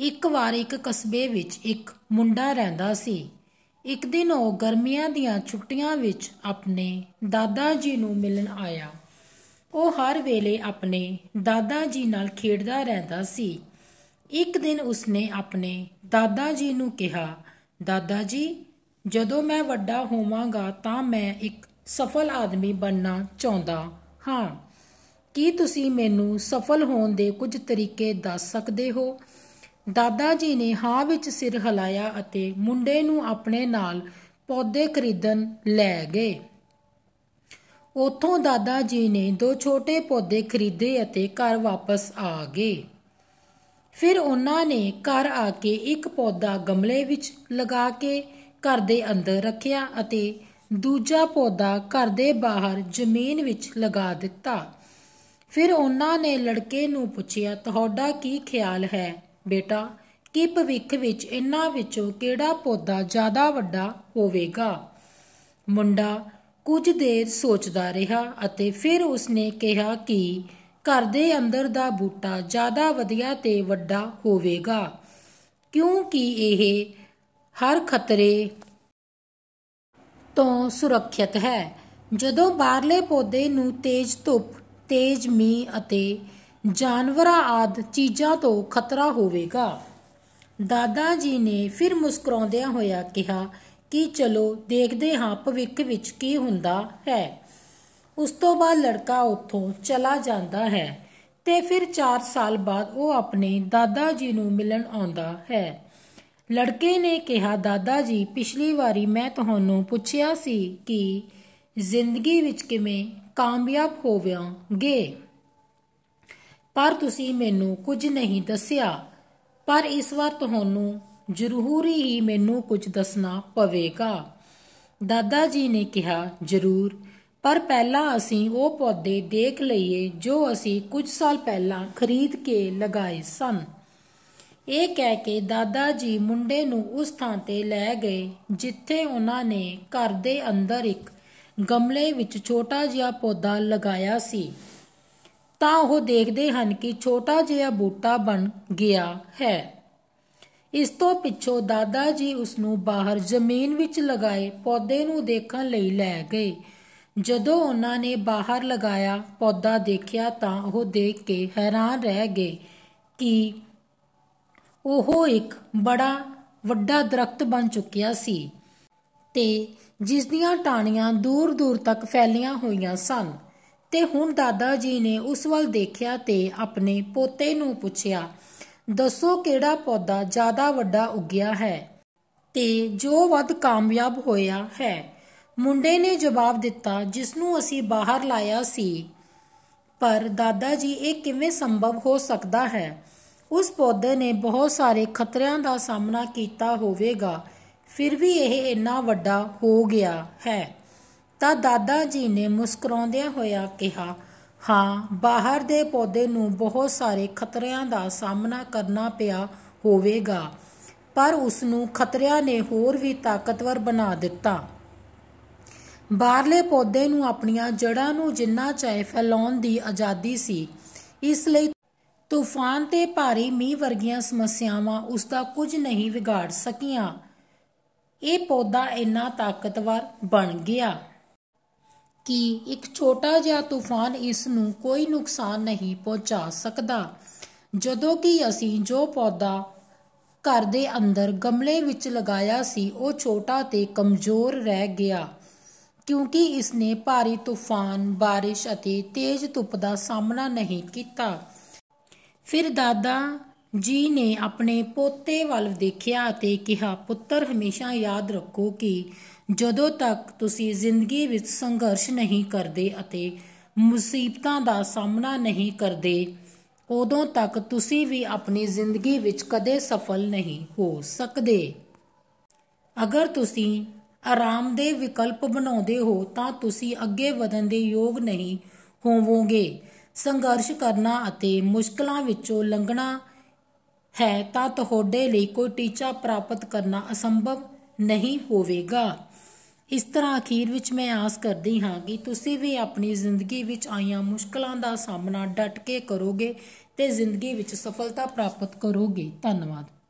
ਇੱਕ ਵਾਰ ਇੱਕ ਕਸਬੇ ਵਿੱਚ ਇੱਕ ਮੁੰਡਾ ਰਹਿੰਦਾ ਸੀ ਇੱਕ ਦਿਨ ਉਹ ਗਰਮੀਆਂ ਦੀਆਂ ਛੁੱਟੀਆਂ ਵਿੱਚ ਆਪਣੇ ਦਾਦਾ ਜੀ ਨੂੰ ਮਿਲਣ ਆਇਆ ਉਹ ਹਰ ਵੇਲੇ ਆਪਣੇ ਦਾਦਾ ਜੀ ਨਾਲ ਖੇਡਦਾ ਰਹਿੰਦਾ ਸੀ ਇੱਕ ਦਿਨ ਉਸਨੇ ਆਪਣੇ ਦਾਦਾ ਜੀ ਨੂੰ ਕਿਹਾ ਦਾਦਾ ਜੀ ਜਦੋਂ ਮੈਂ ਵੱਡਾ ਹੋਵਾਂਗਾ ਤਾਂ ਮੈਂ ਇੱਕ ਸਫਲ ਆਦਮੀ ਬਣਨਾ ਚਾਹੁੰਦਾ ਹਾਂ ਕੀ ਤੁਸੀਂ ਮੈਨੂੰ ਸਫਲ ਹੋਣ ਦੇ ਕੁਝ ਤਰੀਕੇ ਦੱਸ ਸਕਦੇ ਹੋ ਦਾਦਾ ਜੀ ਨੇ ਹਾਂ ਵਿੱਚ ਸਿਰ ਹਿਲਾਇਆ ਅਤੇ ਮੁੰਡੇ ਨੂੰ ਆਪਣੇ ਨਾਲ ਪੌਦੇ ਖਰੀਦਣ ਲੈ ਗਏ ਉਥੋਂ ਦਾਦਾ ਜੀ ਨੇ ਦੋ ਛੋਟੇ ਪੌਦੇ ਖਰੀਦੇ ਅਤੇ ਘਰ ਵਾਪਸ ਆ ਗਏ ਫਿਰ ਉਹਨਾਂ ਨੇ ਘਰ ਆ ਕੇ ਇੱਕ ਪੌਦਾ ਗਮਲੇ ਵਿੱਚ ਲਗਾ ਕੇ ਘਰ ਦੇ ਅੰਦਰ ਰੱਖਿਆ ਅਤੇ ਦੂਜਾ ਪੌਦਾ ਘਰ ਦੇ ਬਾਹਰ ਜ਼ਮੀਨ ਵਿੱਚ ਲਗਾ ਦਿੱਤਾ ਫਿਰ ਉਹਨਾਂ ਨੇ ਲੜਕੇ ਨੂੰ ਪੁੱਛਿਆ ਤੁਹਾਡਾ ਕੀ ਖਿਆਲ ਹੈ ਬੇਟਾ ਕੀ ਭਵਿੱਖ ਵਿੱਚ ਇਹਨਾਂ ਵਿੱਚੋਂ ਕਿਹੜਾ ਪੌਦਾ ਜ਼ਿਆਦਾ ਵੱਡਾ ਹੋਵੇਗਾ ਮੁੰਡਾ ਕੁਝ ਦੇਰ ਸੋਚਦਾ ਰਿਹਾ ਅਤੇ ਫਿਰ ਉਸਨੇ ਕਿਹਾ ਕਿ ਘਰ ਦੇ ਅੰਦਰ ਦਾ ਬੂਟਾ ਜ਼ਿਆਦਾ ਵਧੀਆ ਤੇ ਵੱਡਾ ਹੋਵੇਗਾ ਕਿਉਂਕਿ ਇਹ ਹਰ ਖਤਰੇ ਤੋਂ ਸੁਰੱਖਿਅਤ ਹੈ ਜਦੋਂ ਬਾਹਰਲੇ ਪੌਦੇ ਨੂੰ ਤੇਜ਼ ਧੁੱਪ ਤੇਜ਼ ਮੀਂਹ ਅਤੇ ਜਾਨਵਰਾਂ ਆਦ ਚੀਜ਼ਾਂ ਤੋਂ ਖਤਰਾ ਹੋਵੇਗਾ ਦਾਦਾ ਜੀ ਨੇ ਫਿਰ ਮੁਸਕਰਾਉਂਦਿਆਂ ਹੋਇਆ ਕਿਹਾ ਕਿ ਚਲੋ ਦੇਖਦੇ ਹਾਂ ਭਵਿੱਖ ਵਿੱਚ ਕੀ ਹੁੰਦਾ ਹੈ ਉਸ ਤੋਂ ਬਾਅਦ ਲੜਕਾ ਉੱਥੋਂ ਚਲਾ ਜਾਂਦਾ ਹੈ ਤੇ ਫਿਰ 4 ਸਾਲ ਬਾਅਦ ਉਹ ਆਪਣੇ ਦਾਦਾ ਜੀ ਨੂੰ ਮਿਲਣ ਆਉਂਦਾ ਹੈ ਲੜਕੇ ਨੇ ਕਿਹਾ ਦਾਦਾ ਜੀ ਪਿਛਲੀ ਵਾਰੀ ਮੈਂ ਤੁਹਾਨੂੰ ਪੁੱਛਿਆ ਸੀ ਕਿ ਜ਼ਿੰਦਗੀ ਵਿੱਚ ਕਿਵੇਂ ਕਾਮਯਾਬ ਹੋਵਾਂਗੇ ਪਰ ਤੁਸੀਂ ਮੈਨੂੰ ਕੁਝ ਨਹੀਂ ਦੱਸਿਆ ਪਰ ਇਸ ਵਾਰ ਤੁਹਾਨੂੰ ਜ਼ਰੂਰੀ ਹੀ ਮੈਨੂੰ ਕੁਝ ਦੱਸਣਾ ਪਵੇਗਾ ਦਾਦਾ ਜੀ ਨੇ ਕਿਹਾ ਜ਼ਰੂਰ ਪਰ ਪਹਿਲਾਂ ਅਸੀਂ ਉਹ ਪੌਦੇ ਦੇਖ ਲਈਏ ਜੋ ਅਸੀਂ ਕੁਝ ਸਾਲ ਪਹਿਲਾਂ ਖਰੀਦ ਕੇ ਲਗਾਏ ਸਨ ਇਹ ਕਹਿ ਕੇ ਦਾਦਾ ਜੀ ਮੁੰਡੇ ਨੂੰ ਉਸ ਥਾਂ ਤੇ ਲੈ ਗਏ ਜਿੱਥੇ ਉਹਨਾਂ ਨੇ ਘਰ ਦੇ ਅੰਦਰ ਇੱਕ ਗਮਲੇ ਵਿੱਚ ਛੋਟਾ ਜਿਹਾ ਪੌਦਾ ਲਗਾਇਆ ਸੀ ਤਾਂ ਉਹ ਦੇਖਦੇ ਹਨ ਕਿ ਛੋਟਾ ਜਿਹਾ ਬੂਟਾ ਬਣ ਗਿਆ ਹੈ ਇਸ ਤੋਂ ਪਿੱਛੋਂ ਦਾਦਾ ਜੀ ਉਸ ਨੂੰ ਬਾਹਰ ਜ਼ਮੀਨ ਵਿੱਚ ਲਗਾਏ ਪੌਦੇ ਨੂੰ ਦੇਖਣ ਲਈ ਲੈ ਗਏ ਜਦੋਂ ਉਹਨਾਂ ਨੇ ਬਾਹਰ ਲਗਾਇਆ ਪੌਦਾ ਦੇਖਿਆ ਤਾਂ ਉਹ ਦੇਖ ਕੇ ਹੈਰਾਨ ਰਹਿ ਗਏ ਕਿ ਉਹ ਇੱਕ ਬੜਾ ਵੱਡਾ ਦਰਖਤ ਬਣ ਚੁੱਕਿਆ ਸੀ ਤੇ ਜਿਸ ਦੀਆਂ ਟਾਹਣੀਆਂ ਦੂਰ-ਦੂਰ ਤੱਕ ਫੈਲੀਆਂ ਹੋਈਆਂ ਸਨ ਤੇ ਹੁਣ ਦਾਦਾ ਜੀ ਨੇ ਉਸ ਵੱਲ ਦੇਖਿਆ ਤੇ ਆਪਣੇ ਪੋਤੇ ਨੂੰ ਪੁੱਛਿਆ ਦੱਸੋ ਕਿਹੜਾ ਪੌਦਾ ਜ਼ਿਆਦਾ ਵੱਡਾ ਉੱਗਿਆ ਹੈ ਤੇ ਜੋ ਵੱਧ ਕਾਮਯਾਬ ਹੋਇਆ ਹੈ ਮੁੰਡੇ ਨੇ ਜਵਾਬ ਦਿੱਤਾ ਜਿਸ ਨੂੰ ਅਸੀਂ ਬਾਹਰ ਲਾਇਆ ਸੀ ਪਰ ਦਾਦਾ ਜੀ ਇਹ ਕਿਵੇਂ ਸੰਭਵ ਹੋ ਸਕਦਾ ਹੈ ਉਸ ਪੌਦੇ ਨੇ ਬਹੁਤ ਸਾਰੇ ਖਤਰਿਆਂ ਦਾ ਸਾਹਮਣਾ ਕੀਤਾ ਹੋਵੇਗਾ ਫਿਰ ਵੀ ਇਹ ਇੰਨਾ ਵੱਡਾ ਹੋ ਗਿਆ ਹੈ ਤਾਂ ਦਾਦਾ ਜੀ ਨੇ ਮੁਸਕਰਾਉਂਦਿਆਂ ਹੋਇਆ ਕਿਹਾ ਹਾਂ ਬਾਹਰ ਦੇ ਪੌਦੇ ਨੂੰ ਬਹੁਤ ਸਾਰੇ ਖਤਰਿਆਂ ਦਾ ਸਾਹਮਣਾ ਕਰਨਾ ਪਿਆ ਹੋਵੇਗਾ ਪਰ ਉਸ ਨੂੰ ਖਤਰਿਆਂ ਨੇ ਹੋਰ ਵੀ ਤਾਕਤਵਰ ਬਣਾ ਦਿੱਤਾ ਬਾਹਰਲੇ ਪੌਦੇ ਨੂੰ ਆਪਣੀਆਂ ਜੜ੍ਹਾਂ ਨੂੰ ਜਿੰਨਾ ਚਾਹੇ ਫੈਲਾਉਣ ਦੀ ਆਜ਼ਾਦੀ ਸੀ ਇਸ ਲਈ ਤੂਫਾਨ ਤੇ ਭਾਰੀ ਮੀਂਹ ਵਰਗੀਆਂ ਸਮੱਸਿਆਵਾਂ ਉਸ ਦਾ ਕੁਝ ਨਹੀਂ ਵਿਗਾੜ ਸਕੀਆਂ ਇਹ ਪੌਦਾ ਇੰਨਾ ਤਾਕਤਵਰ ਬਣ ਗਿਆ ਕਿ ਇੱਕ ਛੋਟਾ ਜਿਹਾ ਤੂਫਾਨ ਇਸ ਨੂੰ ਕੋਈ ਨੁਕਸਾਨ ਨਹੀਂ ਪਹੁੰਚਾ ਸਕਦਾ ਜਦੋਂ ਕਿ ਅਸੀਂ ਜੋ ਪੌਦਾ ਘਰ ਦੇ ਅੰਦਰ ਗਮਲੇ ਵਿੱਚ ਲਗਾਇਆ ਸੀ ਉਹ ਛੋਟਾ ਤੇ ਕਮਜ਼ੋਰ ਰਹਿ ਗਿਆ ਕਿਉਂਕਿ ਇਸ ਨੇ ਭਾਰੀ ਤੂਫਾਨ, ਬਾਰਿਸ਼ ਅਤੇ ਤੇਜ਼ ਧੁੱਪ ਦਾ ਸਾਹਮਣਾ ਨਹੀਂ ਕੀਤਾ ਫਿਰ ਦਾਦਾ ਜੀ ਨੇ ਆਪਣੇ ਪੋਤੇ ਵੱਲ ਦੇਖਿਆ ਅਤੇ ਕਿਹਾ ਪੁੱਤਰ ਹਮੇਸ਼ਾ ਯਾਦ ਰੱਖੋ ਕਿ ਜਦੋਂ ਤੱਕ ਤੁਸੀਂ ਜ਼ਿੰਦਗੀ ਵਿੱਚ ਸੰਘਰਸ਼ ਨਹੀਂ ਕਰਦੇ ਅਤੇ ਮੁਸੀਬਤਾਂ ਦਾ ਸਾਹਮਣਾ ਨਹੀਂ ਕਰਦੇ ਉਦੋਂ ਤੱਕ ਤੁਸੀਂ ਵੀ ਆਪਣੀ ਜ਼ਿੰਦਗੀ ਵਿੱਚ ਕਦੇ ਸਫਲ ਨਹੀਂ ਹੋ ਸਕਦੇ ਅਗਰ ਤੁਸੀਂ ਆਰਾਮ ਦੇ ਵਿਕਲਪ ਬਣਾਉਂਦੇ ਹੋ ਤਾਂ ਤੁਸੀਂ ਅੱਗੇ ਵਧਣ ਦੇ ਯੋਗ ਨਹੀਂ ਹੋਵੋਗੇ ਸੰਘਰਸ਼ ਕਰਨਾ ਅਤੇ ਮੁਸ਼ਕਲਾਂ ਵਿੱਚੋਂ ਲੰਘਣਾ ਹੈ ਤਾਂ ਤੁਹਾਡੇ ਲਈ ਕੋਈ ਟੀਚਾ ਪ੍ਰਾਪਤ ਕਰਨਾ ਅਸੰਭਵ ਨਹੀਂ ਹੋਵੇਗਾ ਇਸ ਤਰ੍ਹਾਂ ਅਖੀਰ ਵਿੱਚ ਮੈਂ ਆਸ ਕਰਦੀ ਹਾਂ ਕਿ ਤੁਸੀਂ ਵੀ ਆਪਣੀ ਜ਼ਿੰਦਗੀ ਵਿੱਚ ਆਈਆਂ ਮੁਸ਼ਕਲਾਂ ਦਾ ਸਾਹਮਣਾ ਡਟ ਕੇ ਕਰੋਗੇ ਤੇ ਜ਼ਿੰਦਗੀ ਵਿੱਚ ਸਫਲਤਾ ਪ੍ਰਾਪਤ ਕਰੋਗੇ ਧੰਨਵਾਦ